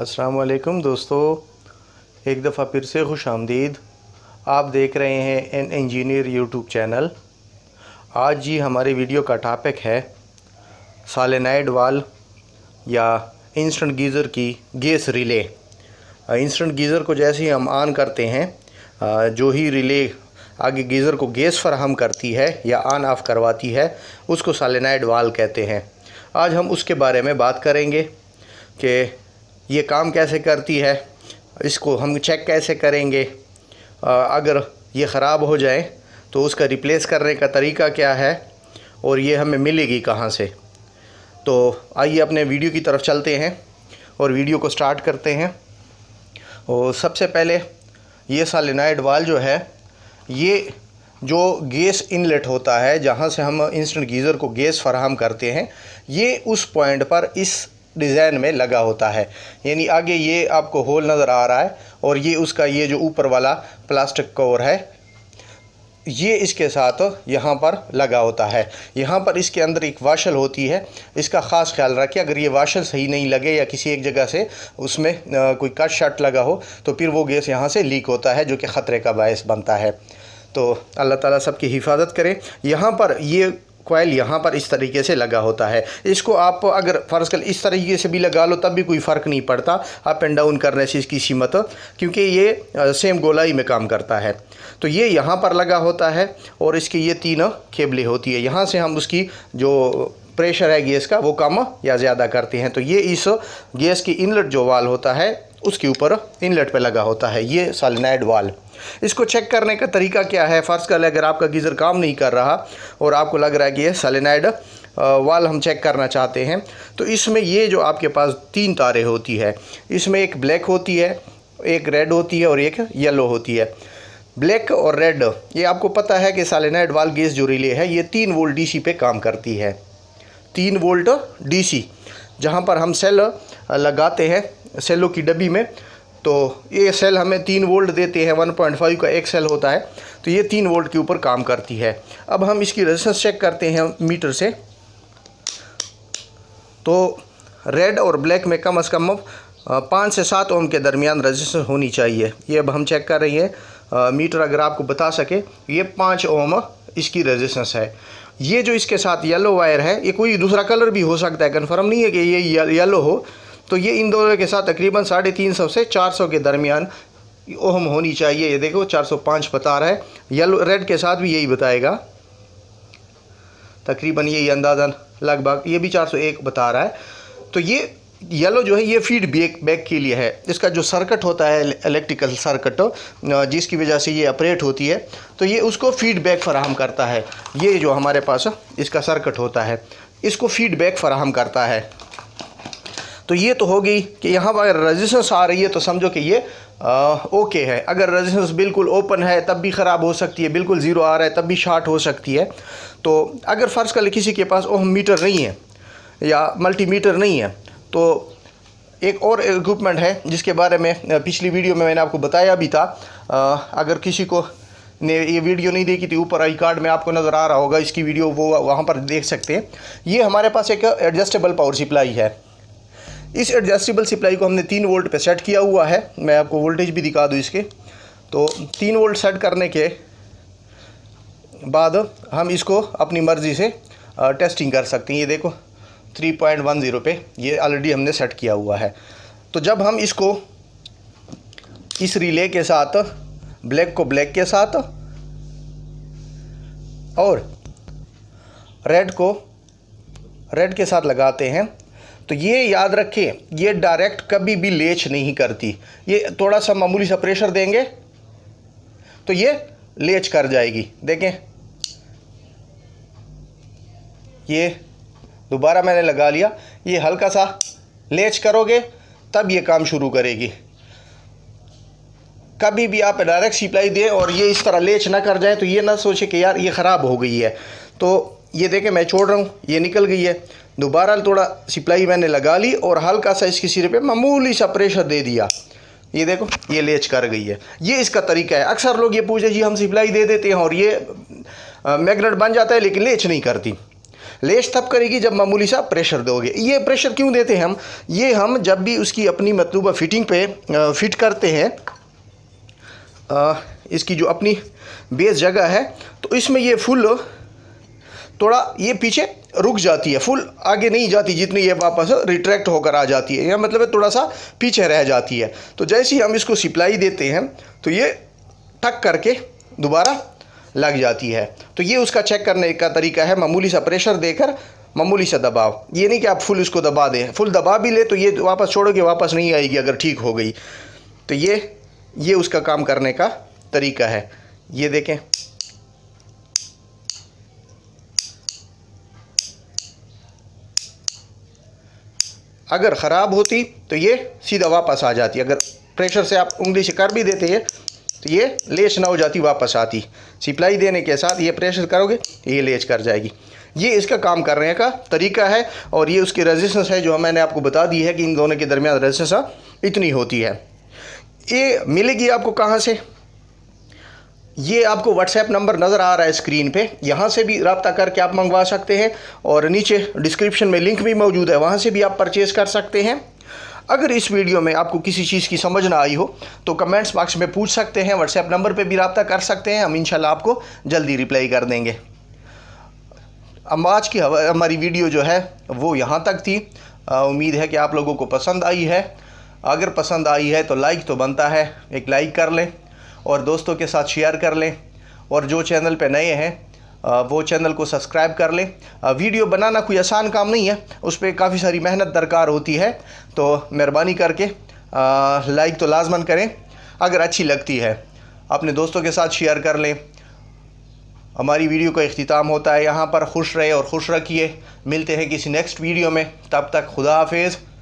अस्सलाम दोस्तों एक दफ़ा फिर से खुश आमदीद आप देख रहे हैं एन इंजीनियर यूट्यूब चैनल आज जी हमारे वीडियो का टॉपिक है सालेनाइड वाल या इंस्टेंट गीज़र की गैस रिले इंस्टेंट गीज़र को जैसे ही हम ऑन करते हैं जो ही रिले आगे गीज़र को गैस फरहम करती है या ऑन ऑफ करवाती है उसको सालेनाइड वाल कहते हैं आज हम उसके बारे में बात करेंगे कि ये काम कैसे करती है इसको हम चेक कैसे करेंगे अगर ये ख़राब हो जाए तो उसका रिप्लेस करने का तरीका क्या है और ये हमें मिलेगी कहाँ से तो आइए अपने वीडियो की तरफ चलते हैं और वीडियो को स्टार्ट करते हैं और सबसे पहले ये सालिनाइड वाल जो है ये जो गैस इनलेट होता है जहाँ से हम इंस्टेंट गीज़र को गैस फराहम करते हैं ये उस पॉइंट पर इस डिज़ाइन में लगा होता है यानी आगे ये आपको होल नज़र आ रहा है और ये उसका ये जो ऊपर वाला प्लास्टिक कवर है ये इसके साथ यहाँ पर लगा होता है यहाँ पर इसके अंदर एक वाशल होती है इसका ख़ास ख्याल रखिए अगर ये वाशल सही नहीं लगे या किसी एक जगह से उसमें कोई कट शट लगा हो तो फिर वो गैस यहाँ से लीक होता है जो कि ख़तरे का बायस बनता है तो अल्लाह ताला सब की हिफाजत करे यहाँ पर ये कोयल यहाँ पर इस तरीके से लगा होता है इसको आप अगर फ़र्ज़ कर इस तरीके से भी लगा लो तब भी कोई फ़र्क नहीं पड़ता अप एंड डाउन करने से इसकी सीमत क्योंकि ये सेम गोलाई में काम करता है तो ये यहाँ पर लगा होता है और इसकी ये तीन खेबले होती है यहाँ से हम उसकी जो प्रेशर है गैस का वो कम या ज़्यादा करती हैं तो ये इस गैस की इनलेट जो वाल होता है उसके ऊपर इनलेट पे लगा होता है ये सालिनाइड वाल इसको चेक करने का तरीका क्या है फ़र्ज़ कर ले अगर आपका गीज़र काम नहीं कर रहा और आपको लग रहा है कि ये सालिनाइड वाल हम चेक करना चाहते हैं तो इसमें ये जो आपके पास तीन तारे होती है इसमें एक ब्लैक होती है एक रेड होती है और एक येलो होती है ब्लैक और रेड ये आपको पता है कि सालेनाइड वाल गैस जो रिले है ये तीन वोल्ट डीसी पे काम करती है तीन वोल्ट डीसी जहाँ पर हम सेल लगाते हैं सेलों की डब्बी में तो ये सेल हमें तीन वोल्ट देते हैं वन पॉइंट फाइव का एक सेल होता है तो ये तीन वोल्ट के ऊपर काम करती है अब हम इसकी रेजिस्टेंस चेक करते हैं मीटर से तो रेड और ब्लैक में कम अज़ कम पाँच से सात ओम के दरमियान रेजिस्टेंस होनी चाहिए ये अब हम चेक कर रहे हैं मीटर अगर आपको बता सके ये पाँच ओम इसकी रेजिस्टेंस है ये जो इसके साथ येलो वायर है ये कोई दूसरा कलर भी हो सकता है कन्फर्म नहीं है कि ये येलो हो तो ये इन दोनों के साथ तकरीबन साढ़े तीन सौ से चार सौ के दरमियान ओहम होनी चाहिए ये देखो चार सौ पाँच बता रहा है येलो रेड के साथ भी यही बताएगा तकरीबन यही अंदाज़ा लगभग ये भी चार सौ एक बता रहा है तो ये येलो जो है ये फीडबैक बैक के लिए है इसका जो सर्किट होता है इलेक्ट्रिकल सर्किट जिसकी वजह से ये ऑपरेट होती है तो ये उसको फीडबैक फ़राहम करता है ये जो हमारे पास इसका सर्किट होता है इसको फीडबैक फ़राहम करता है तो ये तो होगी कि यहाँ पर रेजिस्टेंस आ रही है तो समझो कि ये आ, ओके है अगर रेजिस्टेंस बिल्कुल ओपन है तब भी ख़राब हो सकती है बिल्कुल ज़ीरो आ रहा है तब भी शार्ट हो सकती है तो अगर फ़र्ज़ कर किसी के पास ओह मीटर नहीं है या मल्टीमीटर नहीं है तो एक और इक्विपमेंट है जिसके बारे में पिछली वीडियो में मैंने आपको बताया भी था अगर किसी को ने ये वीडियो नहीं देखी थी ऊपर आई कार्ड में आपको नज़र आ रहा होगा इसकी वीडियो वो वहाँ पर देख सकते हैं ये हमारे पास एक एडजस्टेबल पावर सप्लाई है इस एडजस्टेबल सप्लाई को हमने तीन वोल्ट पे सेट किया हुआ है मैं आपको वोल्टेज भी दिखा दूँ इसके तो तीन वोल्ट सेट करने के बाद हम इसको अपनी मर्ज़ी से टेस्टिंग कर सकते हैं ये देखो थ्री पॉइंट वन ज़ीरो पे ये ऑलरेडी हमने सेट किया हुआ है तो जब हम इसको इस रिले के साथ ब्लैक को ब्लैक के साथ और रेड को रेड के साथ लगाते हैं तो ये याद रखें ये डायरेक्ट कभी भी लेच नहीं करती ये थोड़ा सा मामूली सा प्रेशर देंगे तो ये लेच कर जाएगी देखें ये दोबारा मैंने लगा लिया ये हल्का सा लेच करोगे तब ये काम शुरू करेगी कभी भी आप डायरेक्ट सिप्लाई दें और ये इस तरह लेच ना कर जाए तो ये ना सोचे कि यार ये ख़राब हो गई है तो ये देखें मैं छोड़ रहा हूँ ये निकल गई है दोबारा थोड़ा सिप्लाई मैंने लगा ली और हल्का सा इसके सिरे पे मामूली सा प्रेशर दे दिया ये देखो ये लेच कर गई है ये इसका तरीका है अक्सर लोग ये पूछे जी हम सिप्लाई दे देते हैं और ये मैगनेट बन जाता है लेकिन लेच नहीं करती लेस तब करेगी जब मामूली सा प्रेशर दोगे ये प्रेशर क्यों देते हैं हम ये हम जब भी उसकी अपनी मतलूबा फिटिंग पे फिट करते हैं इसकी जो अपनी बेस जगह है तो इसमें ये फुल थोड़ा ये पीछे रुक जाती है फुल आगे नहीं जाती जितनी ये वापस रिट्रैक्ट होकर आ जाती है या मतलब है थोड़ा सा पीछे रह जाती है तो जैसे ही हम इसको सिप्लाई देते हैं तो ये ठक करके दोबारा लग जाती है तो ये उसका चेक करने का तरीका है मामूली सा प्रेशर देकर मामूली सा दबाव ये नहीं कि आप फुल इसको दबा दें फुल दबा भी ले तो ये वापस छोड़ोगे वापस नहीं आएगी अगर ठीक हो गई तो ये ये उसका काम करने का तरीका है ये देखें अगर ख़राब होती तो ये सीधा वापस आ जाती अगर प्रेशर से आप उंगली से कर भी देते हैं तो ये लेच ना हो जाती वापस आती सिप्लाई देने के साथ ये प्रेशर करोगे ये लेच कर जाएगी ये इसका काम करने का तरीका है और ये उसकी रेजिस्टेंस है जो मैंने आपको बता दी है कि इन दोनों के दरमियान रेजिस्टेंस इतनी होती है ये मिलेगी आपको कहाँ से ये आपको व्हाट्सएप नंबर नज़र आ रहा है स्क्रीन पे यहाँ से भी रबता करके आप मंगवा सकते हैं और नीचे डिस्क्रिप्शन में लिंक भी मौजूद है वहाँ से भी आप परचेज़ कर सकते हैं अगर इस वीडियो में आपको किसी चीज़ की समझ ना आई हो तो कमेंट्स बॉक्स में पूछ सकते हैं व्हाट्सएप नंबर पर भी रबता कर सकते हैं हम इनशाला आपको जल्दी रिप्लाई कर देंगे हम आज की हमारी वीडियो जो है वो यहाँ तक थी उम्मीद है कि आप लोगों को पसंद आई है अगर पसंद आई है तो लाइक तो बनता है एक लाइक कर लें और दोस्तों के साथ शेयर कर लें और जो चैनल पे नए हैं वो चैनल को सब्सक्राइब कर लें वीडियो बनाना कोई आसान काम नहीं है उस पर काफ़ी सारी मेहनत दरकार होती है तो मेहरबानी करके लाइक तो लाजमन करें अगर अच्छी लगती है अपने दोस्तों के साथ शेयर कर लें हमारी वीडियो का अख्ताम होता है यहाँ पर खुश रहे और खुश रखिए मिलते हैं किसी नेक्स्ट वीडियो में तब तक खुदा हाफिज़